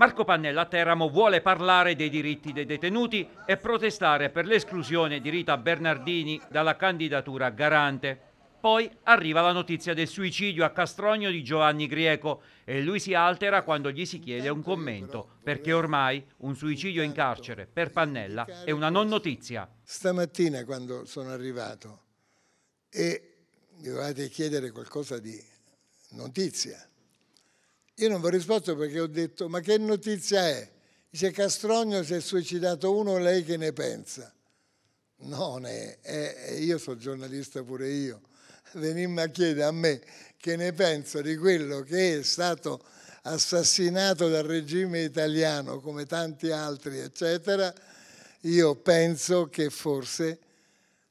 Marco Pannella a Teramo vuole parlare dei diritti dei detenuti e protestare per l'esclusione di Rita Bernardini dalla candidatura garante. Poi arriva la notizia del suicidio a Castrogno di Giovanni Grieco e lui si altera quando gli si chiede un commento, perché ormai un suicidio in carcere per Pannella è una non notizia. Stamattina quando sono arrivato e mi dovevate chiedere qualcosa di notizia, io non vi ho risposto perché ho detto, ma che notizia è? Dice Castrogno si è suicidato uno, lei che ne pensa? Non è, è io sono giornalista pure io. Venirmi a chiedere a me che ne penso di quello che è stato assassinato dal regime italiano come tanti altri, eccetera, io penso che forse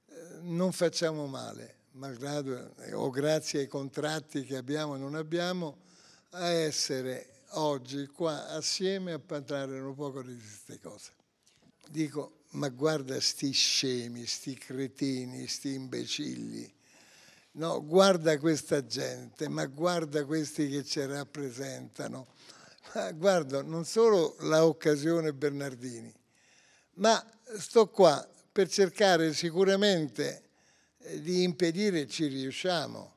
eh, non facciamo male, malgrado eh, o grazie ai contratti che abbiamo e non abbiamo, a essere oggi qua assieme a parlare un poco di queste cose. Dico, ma guarda sti scemi, sti cretini, sti imbecilli. No, guarda questa gente, ma guarda questi che ci rappresentano. Ma guarda, non solo l'occasione Bernardini, ma sto qua per cercare sicuramente eh, di impedire ci riusciamo.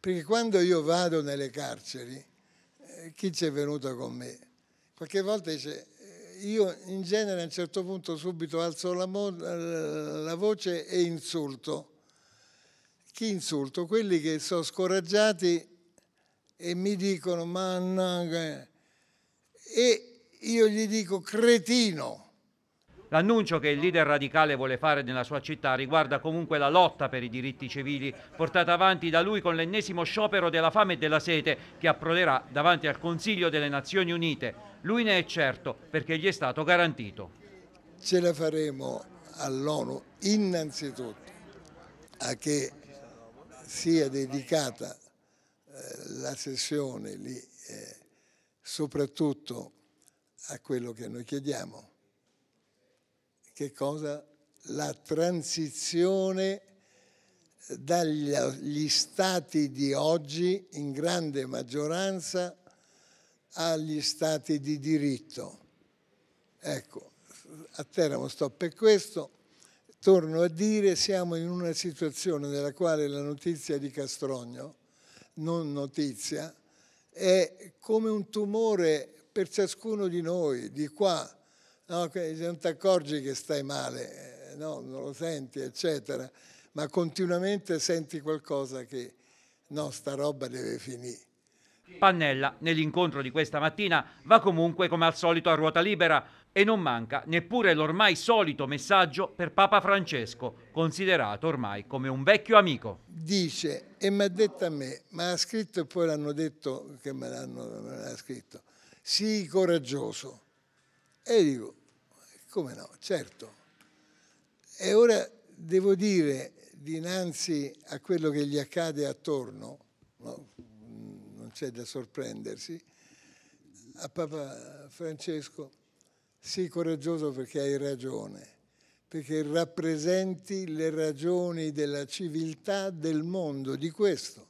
Perché quando io vado nelle carceri, chi ci è venuto con me. Qualche volta dice, eh, io in genere a un certo punto subito alzo la, la voce e insulto. Chi insulto? Quelli che sono scoraggiati e mi dicono, ma no, e io gli dico cretino L'annuncio che il leader radicale vuole fare nella sua città riguarda comunque la lotta per i diritti civili portata avanti da lui con l'ennesimo sciopero della fame e della sete che approderà davanti al Consiglio delle Nazioni Unite. Lui ne è certo perché gli è stato garantito. Ce la faremo all'ONU innanzitutto a che sia dedicata eh, la sessione lì, eh, soprattutto a quello che noi chiediamo, che cosa? La transizione dagli stati di oggi, in grande maggioranza, agli stati di diritto. Ecco, a Teramo sto per questo. Torno a dire, siamo in una situazione nella quale la notizia di Castrogno, non notizia, è come un tumore per ciascuno di noi, di qua, no, non ti accorgi che stai male, eh, no, non lo senti, eccetera, ma continuamente senti qualcosa che no, sta roba deve finire. Pannella, nell'incontro di questa mattina, va comunque come al solito a ruota libera e non manca neppure l'ormai solito messaggio per Papa Francesco, considerato ormai come un vecchio amico. Dice, e mi ha detto a me, ma ha scritto e poi l'hanno detto che me l'hanno, me l'ha scritto, sii coraggioso e io dico, come no, certo. E ora devo dire dinanzi a quello che gli accade attorno, no? non c'è da sorprendersi, a Papa Francesco, sii coraggioso perché hai ragione, perché rappresenti le ragioni della civiltà del mondo, di questo.